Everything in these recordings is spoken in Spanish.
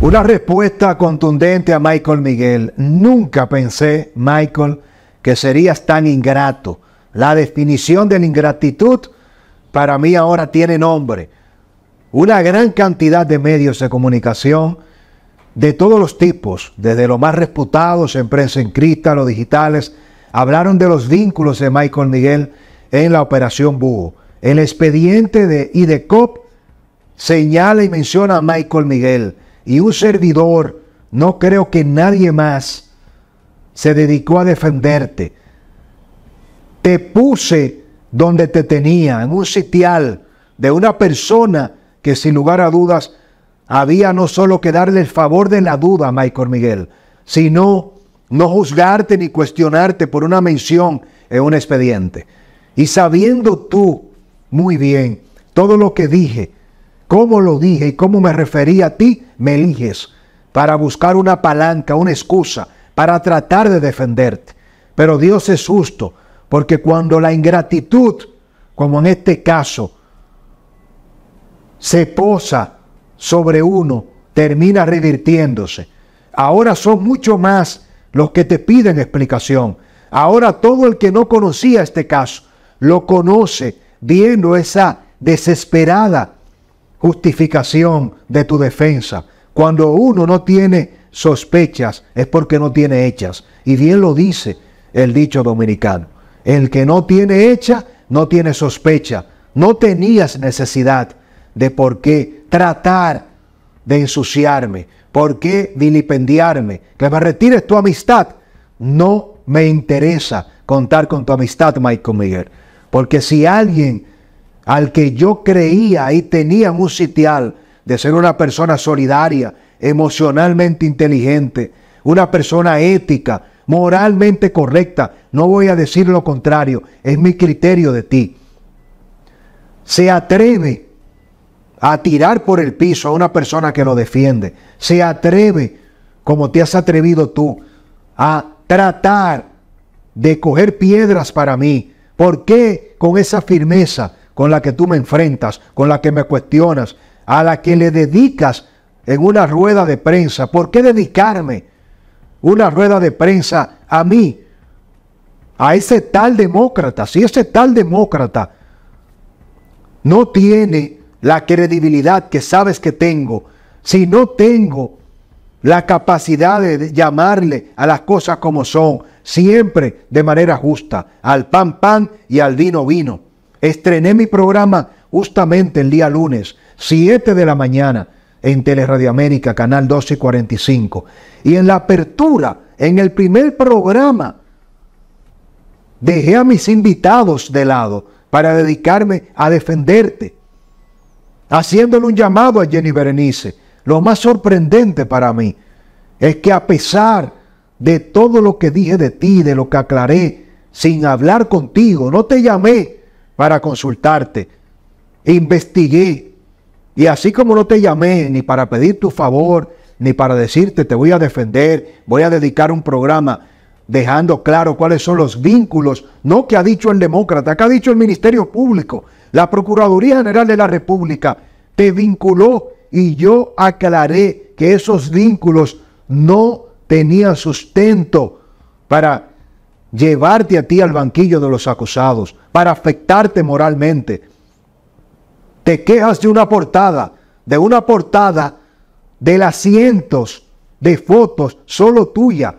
Una respuesta contundente a Michael Miguel. Nunca pensé, Michael, que serías tan ingrato. La definición de la ingratitud para mí ahora tiene nombre. Una gran cantidad de medios de comunicación de todos los tipos, desde los más reputados en prensa cristal los digitales, hablaron de los vínculos de Michael Miguel en la operación Búho. El expediente de IDECOP señala y menciona a Michael Miguel y un servidor, no creo que nadie más se dedicó a defenderte. Te puse donde te tenía, en un sitial de una persona que sin lugar a dudas había no solo que darle el favor de la duda, Michael Miguel, sino no juzgarte ni cuestionarte por una mención en un expediente. Y sabiendo tú muy bien todo lo que dije, cómo lo dije y cómo me referí a ti, me eliges para buscar una palanca, una excusa, para tratar de defenderte. Pero Dios es justo, porque cuando la ingratitud, como en este caso, se posa sobre uno, termina revirtiéndose. Ahora son mucho más los que te piden explicación. Ahora todo el que no conocía este caso lo conoce viendo esa desesperada justificación de tu defensa. Cuando uno no tiene sospechas es porque no tiene hechas. Y bien lo dice el dicho dominicano. El que no tiene hecha, no tiene sospecha. No tenías necesidad de por qué tratar de ensuciarme, por qué vilipendiarme, que me retires tu amistad. No me interesa contar con tu amistad, Michael Miguel. Porque si alguien al que yo creía y tenía un sitial de ser una persona solidaria, emocionalmente inteligente, una persona ética, moralmente correcta. No voy a decir lo contrario, es mi criterio de ti. Se atreve a tirar por el piso a una persona que lo defiende. Se atreve, como te has atrevido tú, a tratar de coger piedras para mí. ¿Por qué con esa firmeza? con la que tú me enfrentas, con la que me cuestionas, a la que le dedicas en una rueda de prensa. ¿Por qué dedicarme una rueda de prensa a mí? A ese tal demócrata. Si ese tal demócrata no tiene la credibilidad que sabes que tengo, si no tengo la capacidad de llamarle a las cosas como son, siempre de manera justa, al pan pan y al vino vino. Estrené mi programa justamente el día lunes, 7 de la mañana, en Teleradio América, canal 1245. Y en la apertura, en el primer programa, dejé a mis invitados de lado para dedicarme a defenderte, haciéndole un llamado a Jenny Berenice. Lo más sorprendente para mí es que a pesar de todo lo que dije de ti, de lo que aclaré, sin hablar contigo, no te llamé para consultarte. Investigué. Y así como no te llamé ni para pedir tu favor, ni para decirte te voy a defender, voy a dedicar un programa dejando claro cuáles son los vínculos, no que ha dicho el demócrata, que ha dicho el Ministerio Público, la Procuraduría General de la República, te vinculó y yo aclaré que esos vínculos no tenían sustento para llevarte a ti al banquillo de los acusados, para afectarte moralmente. Te quejas de una portada, de una portada de las cientos de fotos solo tuya.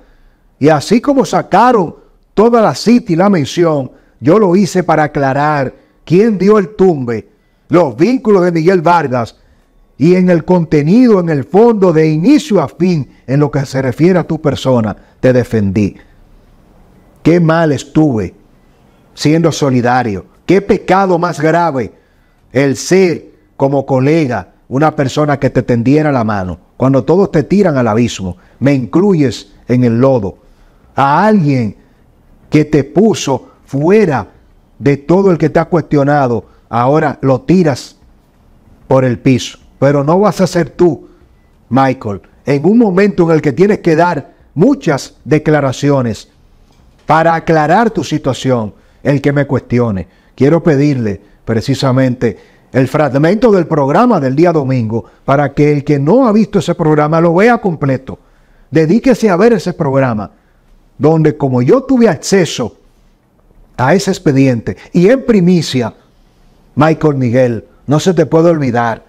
Y así como sacaron toda la cita y la mención, yo lo hice para aclarar quién dio el tumbe, los vínculos de Miguel Vargas y en el contenido, en el fondo, de inicio a fin, en lo que se refiere a tu persona, te defendí. Qué mal estuve siendo solidario. Qué pecado más grave el ser como colega una persona que te tendiera la mano. Cuando todos te tiran al abismo, me incluyes en el lodo. A alguien que te puso fuera de todo el que te ha cuestionado, ahora lo tiras por el piso. Pero no vas a ser tú, Michael, en un momento en el que tienes que dar muchas declaraciones para aclarar tu situación, el que me cuestione. Quiero pedirle precisamente el fragmento del programa del día domingo para que el que no ha visto ese programa lo vea completo. Dedíquese a ver ese programa, donde como yo tuve acceso a ese expediente y en primicia, Michael Miguel, no se te puede olvidar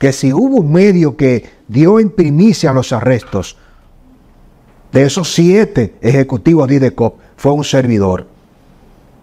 que si hubo un medio que dio en primicia los arrestos de esos siete ejecutivos de IDECOP, fue un servidor.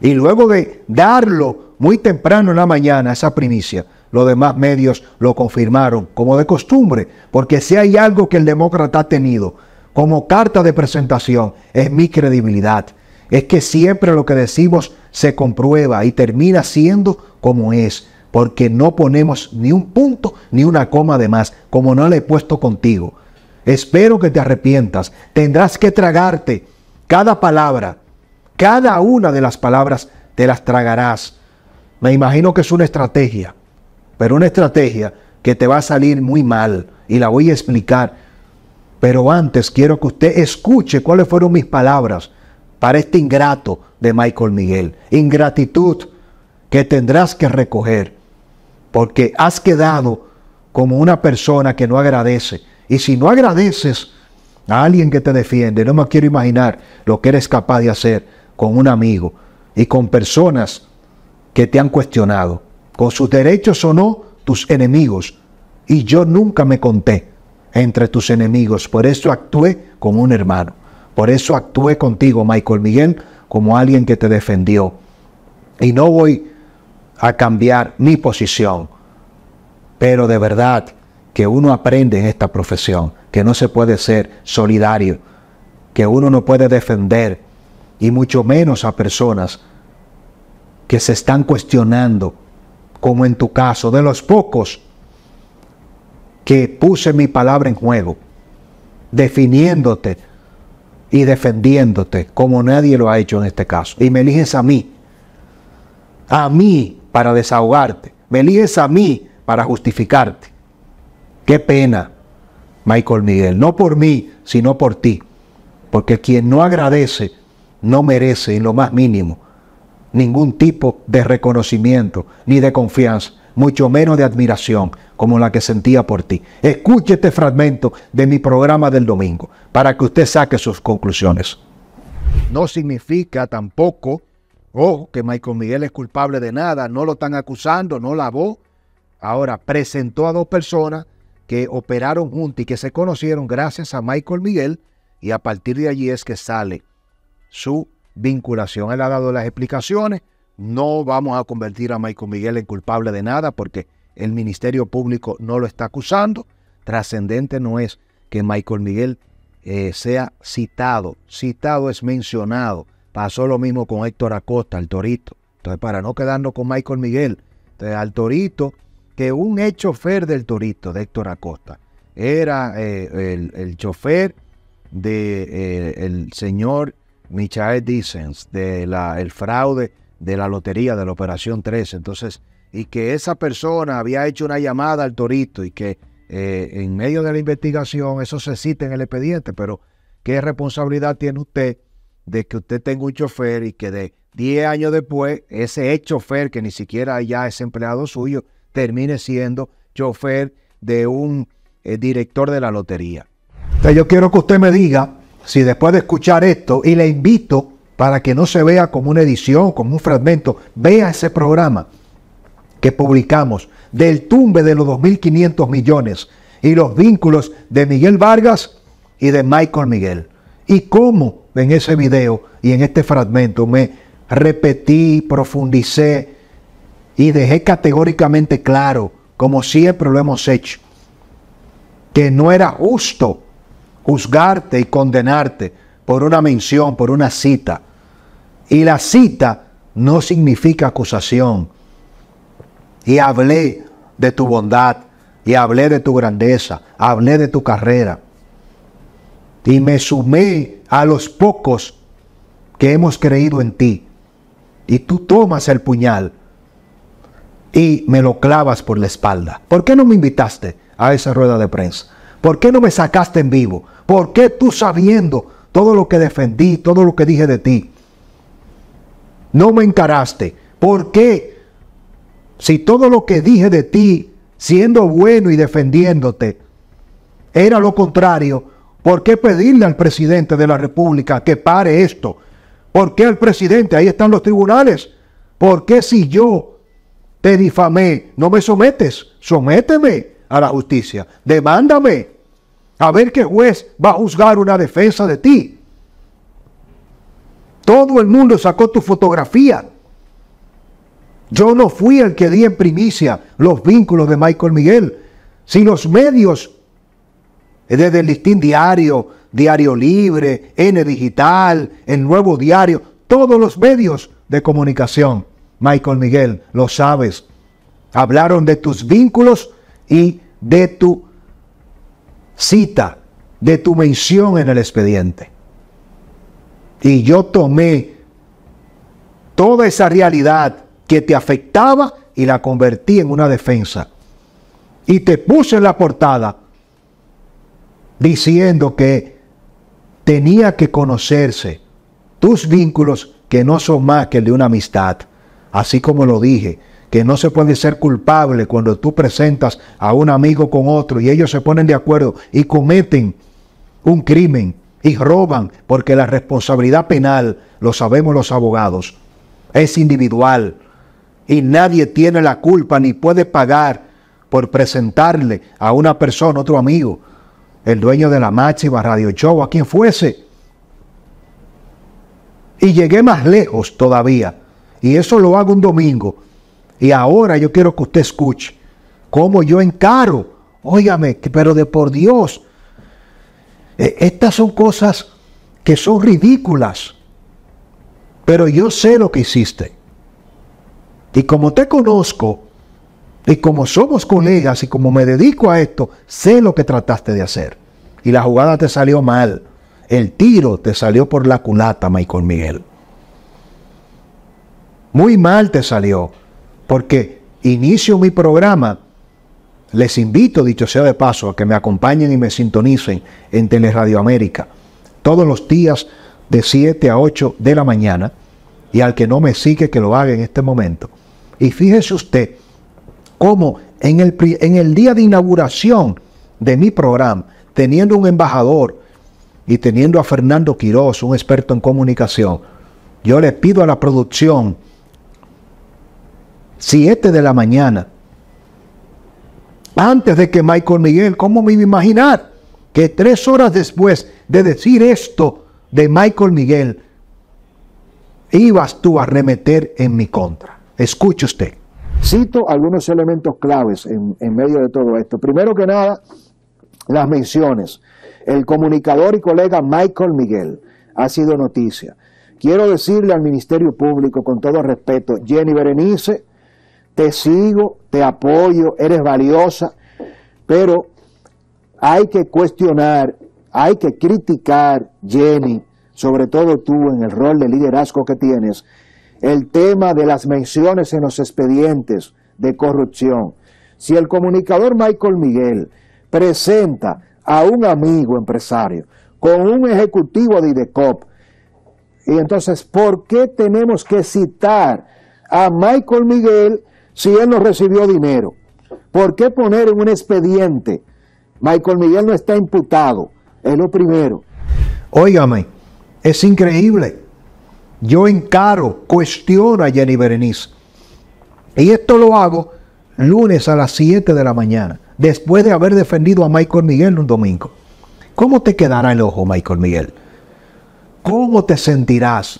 Y luego de darlo muy temprano en la mañana, esa primicia, los demás medios lo confirmaron, como de costumbre, porque si hay algo que el demócrata ha tenido como carta de presentación, es mi credibilidad. Es que siempre lo que decimos se comprueba y termina siendo como es, porque no ponemos ni un punto ni una coma de más, como no le he puesto contigo. Espero que te arrepientas. Tendrás que tragarte cada palabra cada una de las palabras te las tragarás. Me imagino que es una estrategia, pero una estrategia que te va a salir muy mal y la voy a explicar. Pero antes quiero que usted escuche cuáles fueron mis palabras para este ingrato de Michael Miguel. Ingratitud que tendrás que recoger, porque has quedado como una persona que no agradece. Y si no agradeces a alguien que te defiende, no me quiero imaginar lo que eres capaz de hacer con un amigo y con personas que te han cuestionado, con sus derechos o no, tus enemigos. Y yo nunca me conté entre tus enemigos, por eso actué como un hermano, por eso actué contigo, Michael Miguel, como alguien que te defendió. Y no voy a cambiar mi posición, pero de verdad que uno aprende en esta profesión, que no se puede ser solidario, que uno no puede defender y mucho menos a personas que se están cuestionando, como en tu caso, de los pocos que puse mi palabra en juego, definiéndote y defendiéndote como nadie lo ha hecho en este caso. Y me eliges a mí, a mí para desahogarte, me eliges a mí para justificarte. Qué pena, Michael Miguel, no por mí, sino por ti, porque quien no agradece no merece en lo más mínimo ningún tipo de reconocimiento ni de confianza, mucho menos de admiración como la que sentía por ti. Escuche este fragmento de mi programa del domingo para que usted saque sus conclusiones. No significa tampoco, oh, que Michael Miguel es culpable de nada, no lo están acusando, no lavó. Ahora, presentó a dos personas que operaron juntas y que se conocieron gracias a Michael Miguel y a partir de allí es que sale su vinculación. Él ha dado las explicaciones. No vamos a convertir a Michael Miguel en culpable de nada porque el Ministerio Público no lo está acusando. Trascendente no es que Michael Miguel eh, sea citado. Citado es mencionado. Pasó lo mismo con Héctor Acosta, el Torito. Entonces, para no quedarnos con Michael Miguel, al Torito, que un ex chofer del Torito, de Héctor Acosta, era eh, el, chofer del de, eh, señor Michael Dissens de la, el fraude de la lotería de la Operación 13. Entonces, y que esa persona había hecho una llamada al torito y que eh, en medio de la investigación eso se cita en el expediente, pero ¿qué responsabilidad tiene usted de que usted tenga un chofer y que de 10 años después ese ex chofer que ni siquiera ya es empleado suyo termine siendo chofer de un eh, director de la lotería? yo quiero que usted me diga si después de escuchar esto, y le invito para que no se vea como una edición, como un fragmento, vea ese programa que publicamos del tumbe de los 2.500 millones y los vínculos de Miguel Vargas y de Michael Miguel. Y cómo en ese video y en este fragmento me repetí, profundicé y dejé categóricamente claro, como siempre lo hemos hecho, que no era justo juzgarte y condenarte por una mención, por una cita. Y la cita no significa acusación. Y hablé de tu bondad, y hablé de tu grandeza, hablé de tu carrera. Y me sumé a los pocos que hemos creído en ti. Y tú tomas el puñal y me lo clavas por la espalda. ¿Por qué no me invitaste a esa rueda de prensa? ¿Por qué no me sacaste en vivo? ¿Por qué tú sabiendo todo lo que defendí, todo lo que dije de ti? No me encaraste. ¿Por qué? Si todo lo que dije de ti, siendo bueno y defendiéndote, era lo contrario, ¿por qué pedirle al presidente de la República que pare esto? ¿Por qué al presidente? Ahí están los tribunales. ¿Por qué si yo te difamé, no me sometes? Sométeme a la justicia. Demándame. A ver qué juez va a juzgar una defensa de ti. Todo el mundo sacó tu fotografía. Yo no fui el que di en primicia los vínculos de Michael Miguel. sino los medios, desde el listín diario, Diario Libre, N Digital, El Nuevo Diario, todos los medios de comunicación, Michael Miguel, lo sabes, hablaron de tus vínculos y de tu cita de tu mención en el expediente. Y yo tomé toda esa realidad que te afectaba y la convertí en una defensa. Y te puse en la portada diciendo que tenía que conocerse tus vínculos que no son más que el de una amistad, así como lo dije, que no se puede ser culpable cuando tú presentas a un amigo con otro y ellos se ponen de acuerdo y cometen un crimen y roban, porque la responsabilidad penal, lo sabemos los abogados, es individual y nadie tiene la culpa ni puede pagar por presentarle a una persona, otro amigo, el dueño de la máxima radio show, a quien fuese. Y llegué más lejos todavía. Y eso lo hago un domingo. Y ahora yo quiero que usted escuche cómo yo encaro. Óigame, pero de por Dios. Eh, estas son cosas que son ridículas. Pero yo sé lo que hiciste. Y como te conozco, y como somos colegas y como me dedico a esto, sé lo que trataste de hacer. Y la jugada te salió mal. El tiro te salió por la culata, Michael Miguel. Muy mal te salió porque inicio mi programa. Les invito, dicho sea de paso, a que me acompañen y me sintonicen en Teleradio América todos los días de 7 a 8 de la mañana y al que no me sigue que lo haga en este momento. Y fíjese usted cómo en el, en el día de inauguración de mi programa, teniendo un embajador y teniendo a Fernando Quirós, un experto en comunicación, yo le pido a la producción 7 de la mañana. Antes de que Michael Miguel, ¿cómo me iba a imaginar que tres horas después de decir esto de Michael Miguel, ibas tú a remeter en mi contra? Escuche usted. Cito algunos elementos claves en, en medio de todo esto. Primero que nada, las menciones. El comunicador y colega Michael Miguel ha sido noticia. Quiero decirle al Ministerio Público, con todo respeto, Jenny Berenice, te sigo, te apoyo, eres valiosa, pero hay que cuestionar, hay que criticar, Jenny, sobre todo tú en el rol de liderazgo que tienes, el tema de las menciones en los expedientes de corrupción. Si el comunicador Michael Miguel presenta a un amigo empresario con un ejecutivo de IDECOP, y entonces, ¿por qué tenemos que citar a Michael Miguel si él no recibió dinero? ¿Por qué poner en un expediente? Michael Miguel no está imputado, es lo primero. Óigame, es increíble. Yo encaro, cuestiono a Jenny Berenice. Y esto lo hago lunes a las 7 de la mañana, después de haber defendido a Michael Miguel un domingo. ¿Cómo te quedará el ojo, Michael Miguel? ¿Cómo te sentirás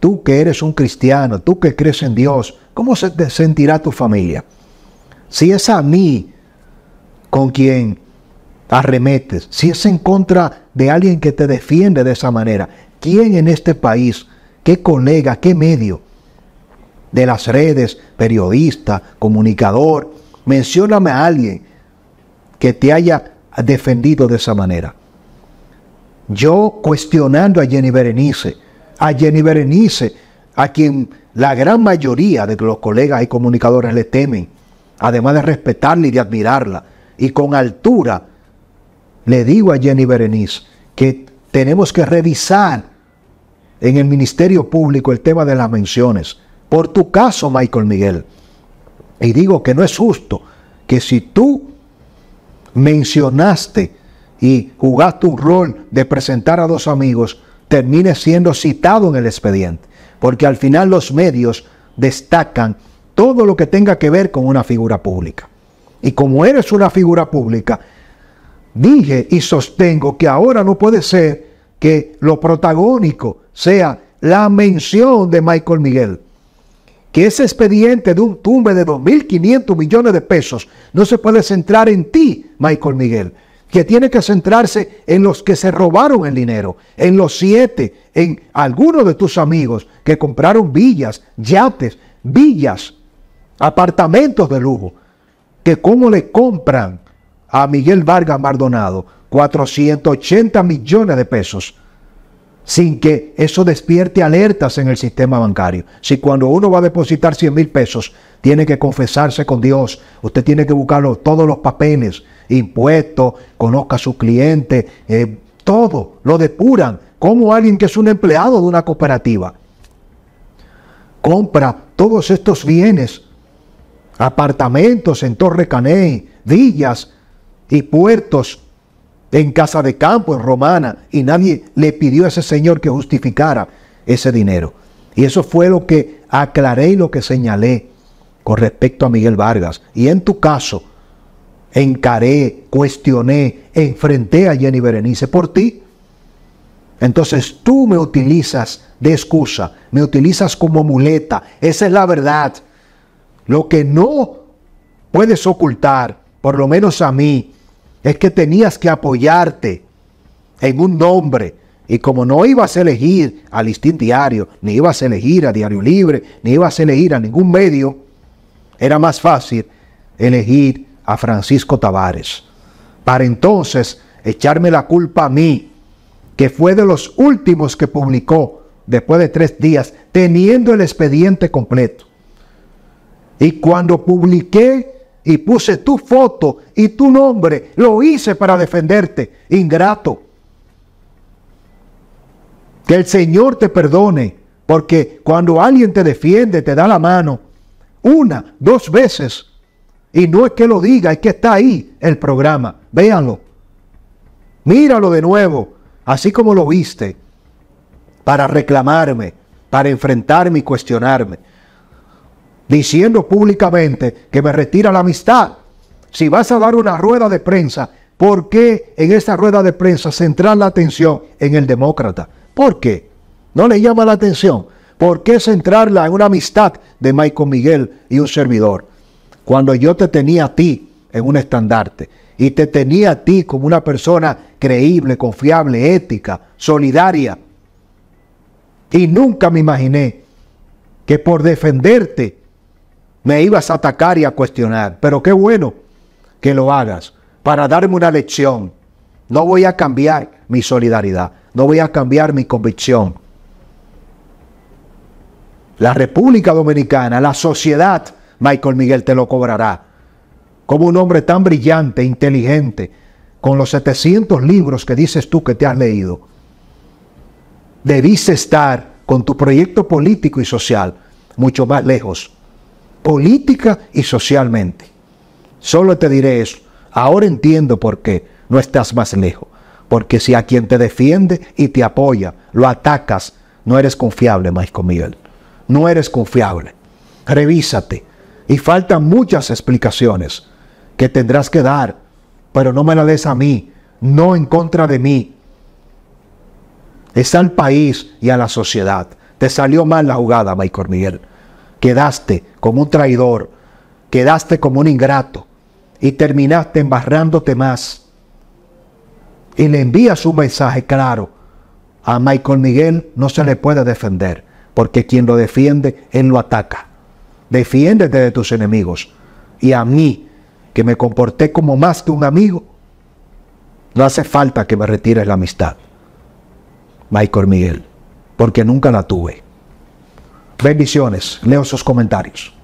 tú que eres un cristiano, tú que crees en Dios, ¿cómo se sentirá tu familia? Si es a mí con quien arremetes, si es en contra de alguien que te defiende de esa manera, ¿quién en este país, qué colega, qué medio de las redes, periodista, comunicador, mencioname a alguien que te haya defendido de esa manera? Yo cuestionando a Jenny Berenice, a Jenny Berenice, a quien la gran mayoría de los colegas y comunicadores le temen, además de respetarla y de admirarla. Y con altura le digo a Jenny Berenice que tenemos que revisar en el Ministerio Público el tema de las menciones. Por tu caso, Michael Miguel. Y digo que no es justo que si tú mencionaste y jugaste un rol de presentar a dos amigos, termine siendo citado en el expediente, porque al final los medios destacan todo lo que tenga que ver con una figura pública. Y como eres una figura pública, dije y sostengo que ahora no puede ser que lo protagónico sea la mención de Michael Miguel. Que ese expediente de un tumbe de 2.500 millones de pesos no se puede centrar en ti, Michael Miguel, que tiene que centrarse en los que se robaron el dinero, en los siete, en algunos de tus amigos que compraron villas, yates, villas, apartamentos de lujo, que cómo le compran a Miguel Vargas Mardonado 480 millones de pesos sin que eso despierte alertas en el sistema bancario. Si cuando uno va a depositar 100 mil pesos, tiene que confesarse con Dios, usted tiene que buscar todos los papeles, impuestos, conozca a su cliente... Eh, todo, lo depuran. Como alguien que es un empleado de una cooperativa compra todos estos bienes, apartamentos en Torre Caney, villas y puertos en Casa de Campo, en Romana, y nadie le pidió a ese señor que justificara ese dinero. Y eso fue lo que aclaré y lo que señalé con respecto a Miguel Vargas. Y en tu caso, encaré, cuestioné, enfrenté a Jenny Berenice por ti. Entonces tú me utilizas de excusa, me utilizas como muleta. Esa es la verdad. Lo que no puedes ocultar, por lo menos a mí, es que tenías que apoyarte en un nombre. Y como no ibas a elegir a Listín Diario, ni ibas a elegir a Diario Libre, ni ibas a elegir a ningún medio, era más fácil elegir a Francisco Tavares, para entonces echarme la culpa a mí, que fue de los últimos que publicó después de tres días, teniendo el expediente completo. Y cuando publiqué y puse tu foto y tu nombre, lo hice para defenderte, ingrato. Que el Señor te perdone, porque cuando alguien te defiende, te da la mano, una, dos veces, y no es que lo diga, es que está ahí el programa. Véanlo. Míralo de nuevo, así como lo viste, para reclamarme, para enfrentarme y cuestionarme. Diciendo públicamente que me retira la amistad. Si vas a dar una rueda de prensa, ¿por qué en esa rueda de prensa centrar la atención en el demócrata? ¿Por qué? ¿No le llama la atención? ¿Por qué centrarla en una amistad de Michael Miguel y un servidor? Cuando yo te tenía a ti en un estandarte y te tenía a ti como una persona creíble, confiable, ética, solidaria. Y nunca me imaginé que por defenderte me ibas a atacar y a cuestionar. Pero qué bueno que lo hagas para darme una lección. No voy a cambiar mi solidaridad, no voy a cambiar mi convicción. La República Dominicana, la sociedad, Michael Miguel te lo cobrará. Como un hombre tan brillante, e inteligente, con los 700 libros que dices tú que te has leído, debiste estar con tu proyecto político y social mucho más lejos, política y socialmente. Solo te diré eso. Ahora entiendo por qué no estás más lejos. Porque si a quien te defiende y te apoya lo atacas, no eres confiable, Michael Miguel. No eres confiable. Revísate. Y faltan muchas explicaciones que tendrás que dar, pero no me la des a mí, no en contra de mí. Es al país y a la sociedad. Te salió mal la jugada, Michael Miguel. Quedaste como un traidor, quedaste como un ingrato y terminaste embarrándote más. Y le envías un mensaje claro. A Michael Miguel no se le puede defender, porque quien lo defiende, él lo ataca. Defiéndete de tus enemigos. Y a mí, que me comporté como más de un amigo, no hace falta que me retires la amistad. Michael Miguel, porque nunca la tuve. Bendiciones, leo sus comentarios.